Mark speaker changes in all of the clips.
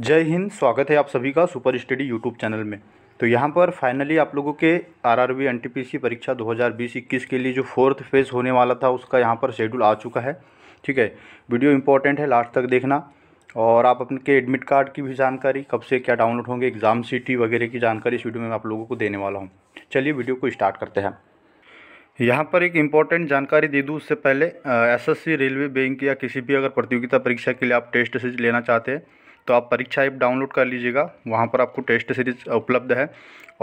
Speaker 1: जय हिंद स्वागत है आप सभी का सुपर स्टडी यूट्यूब चैनल में तो यहाँ पर फाइनली आप लोगों के आरआरबी एनटीपीसी परीक्षा 2020-21 के लिए जो फोर्थ फेज़ होने वाला था उसका यहाँ पर शेड्यूल आ चुका है ठीक है वीडियो इंपॉर्टेंट है लास्ट तक देखना और आप अपने के एडमिट कार्ड की भी जानकारी कब से क्या डाउनलोड होंगे एग्ज़ाम सीटी वगैरह की जानकारी इस वीडियो में आप लोगों को देने वाला हूँ चलिए वीडियो को स्टार्ट करते हैं यहाँ पर एक इम्पॉर्टेंट जानकारी दे दूँ उससे पहले एसएससी रेलवे बैंक या किसी भी अगर प्रतियोगिता परीक्षा के लिए आप टेस्ट सीरीज लेना चाहते हैं तो आप परीक्षा ऐप डाउनलोड कर लीजिएगा वहाँ पर आपको टेस्ट सीरीज़ उपलब्ध है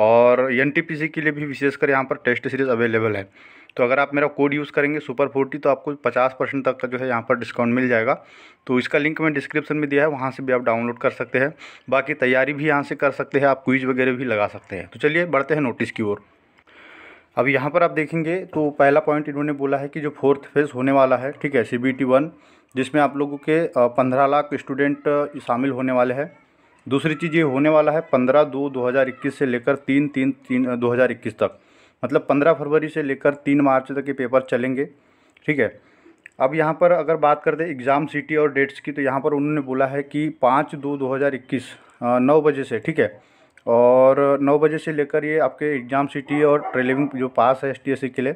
Speaker 1: और एन e के लिए भी विशेषकर यहाँ पर टेस्ट सीरीज़ अवेलेबल है तो अगर आप मेरा कोड यूज़ करेंगे सुपर फोर्टी तो आपको पचास परसेंट तक का जो है यहाँ पर डिस्काउंट मिल जाएगा तो इसका लिंक मैं डिस्क्रिप्शन में दिया है वहाँ से भी आप डाउनलोड कर सकते हैं बाकी तैयारी भी यहाँ से कर सकते हैं आप क्विज़ वगैरह भी लगा सकते हैं तो चलिए बढ़ते हैं नोटिस की ओर अब यहाँ पर आप देखेंगे तो पहला पॉइंट इन्होंने बोला है कि जो फोर्थ फेज़ होने वाला है ठीक है सी बी टी वन जिसमें आप लोगों के पंद्रह लाख स्टूडेंट शामिल होने वाले हैं दूसरी चीज़ ये होने वाला है पंद्रह दो दो हज़ार इक्कीस से लेकर तीन तीन तीन दो हज़ार इक्कीस तक मतलब पंद्रह फरवरी से लेकर तीन मार्च तक ये पेपर चलेंगे ठीक है अब यहाँ पर अगर बात कर दें एग्ज़ाम सिटी और डेट्स की तो यहाँ पर उन्होंने बोला है कि पाँच दो दो हज़ार इक्कीस नौ बजे से ठीक है और नौ बजे से लेकर ये आपके एग्ज़ाम सिटी और ट्रेलिंग जो पास है एस के लिए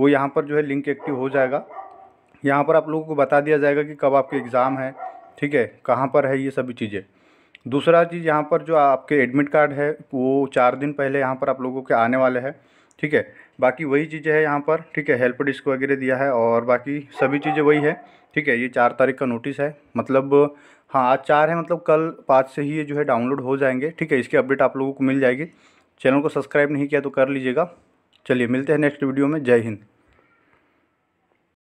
Speaker 1: वो यहाँ पर जो है लिंक एक्टिव हो जाएगा यहाँ पर आप लोगों को बता दिया जाएगा कि कब आपके एग्ज़ाम है ठीक है कहाँ पर है ये सभी चीज़ें दूसरा चीज़ यहाँ पर जो आपके एडमिट कार्ड है वो चार दिन पहले यहाँ पर आप लोगों के आने वाले हैं ठीक है बाकी वही चीज़ें है यहाँ पर ठीक है हेल्प डिस्क वगैरह दिया है और बाकी सभी चीज़ें वही है ठीक है ये चार तारीख का नोटिस है मतलब हाँ आज चार है मतलब कल पाँच से ही ये जो है डाउनलोड हो जाएंगे ठीक है इसके अपडेट आप लोगों को मिल जाएगी चैनल को सब्सक्राइब नहीं किया तो कर लीजिएगा चलिए मिलते हैं नेक्स्ट वीडियो में जय हिंद